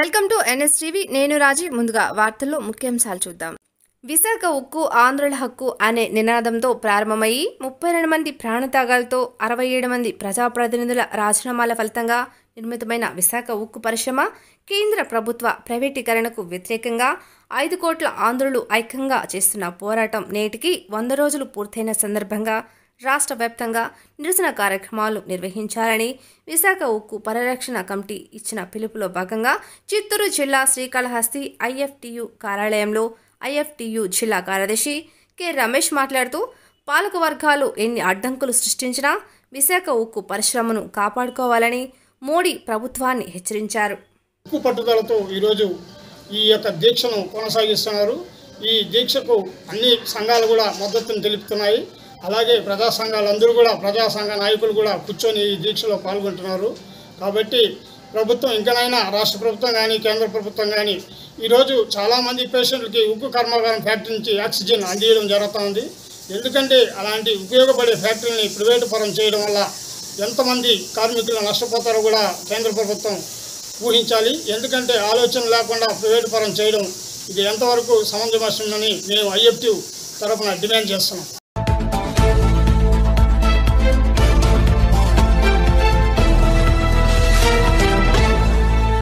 welcome to NSTV నేను రాజీ ముందుగా వార్తల్లో ముఖ్యాంశాలు చూద్దాం విశాఖ ఉక్కు ఆంధ్రుల హక్కు అనే నినాదంతో ప్రారంభమయ్యి ముప్పై రెండు మంది ప్రాణత్యాగాలతో అరవై ఏడు మంది ప్రజాప్రతినిధుల రాజీనామాల ఫలితంగా నిర్మితమైన విశాఖ ఉక్కు పరిశ్రమ కేంద్ర ప్రభుత్వ ప్రైవేటీకరణకు వ్యతిరేకంగా ఐదు కోట్ల ఆంధ్రులు ఐక్యంగా చేస్తున్న పోరాటం నేటికి వంద రోజులు పూర్తయిన సందర్భంగా రాష్ట్ర వ్యాప్తంగా నిరసన కార్యక్రమాలు నిర్వహించాలని విశాఖ ఉక్కు పరిరక్షణ కమిటీ ఇచ్చిన పిలుపులో భాగంగా చిత్తూరు జిల్లా శ్రీకాళహస్తి ఐఎఫ్టియు కార్యాలయంలో ఐఎఫ్టియు జిల్లా కార్యదర్శి కె రమేష్ మాట్లాడుతూ పాలక వర్గాలు ఎన్ని అడ్డంకులు సృష్టించినా విశాఖ ఉక్కు పరిశ్రమను కాపాడుకోవాలని మోడీ ప్రభుత్వాన్ని హెచ్చరించారు ఉక్కు పట్టుదలతో ఈరోజు ఈ యొక్క దీక్షను కొనసాగిస్తున్నారు ఈ దీక్షకు అన్ని సంఘాలు కూడా మద్దతును తెలుపుతున్నాయి అలాగే ప్రజా సంఘాలందరూ కూడా ప్రజా సంఘ నాయకులు కూడా కూర్చొని ఈ దీక్షలో పాల్గొంటున్నారు కాబట్టి ప్రభుత్వం ఇంకనైనా రాష్ట్ర ప్రభుత్వం కానీ కేంద్ర ప్రభుత్వం కానీ ఈరోజు చాలామంది పేషెంట్లకి ఉక్కు కర్మాగారం ఫ్యాక్టరీ నుంచి ఆక్సిజన్ అందించడం జరుగుతుంది ఎందుకంటే అలాంటి ఉపయోగపడే ఫ్యాక్టరీని ప్రైవేటు పరం చేయడం వల్ల ఎంతమంది కార్మికులు నష్టపోతారో కూడా కేంద్ర ప్రభుత్వం ఊహించాలి ఎందుకంటే ఆలోచన లేకుండా ప్రైవేటు పరం చేయడం ఇది ఎంతవరకు సమంజసమని మేము ఐఎఫ్టీ తరఫున డిమాండ్ చేస్తున్నాం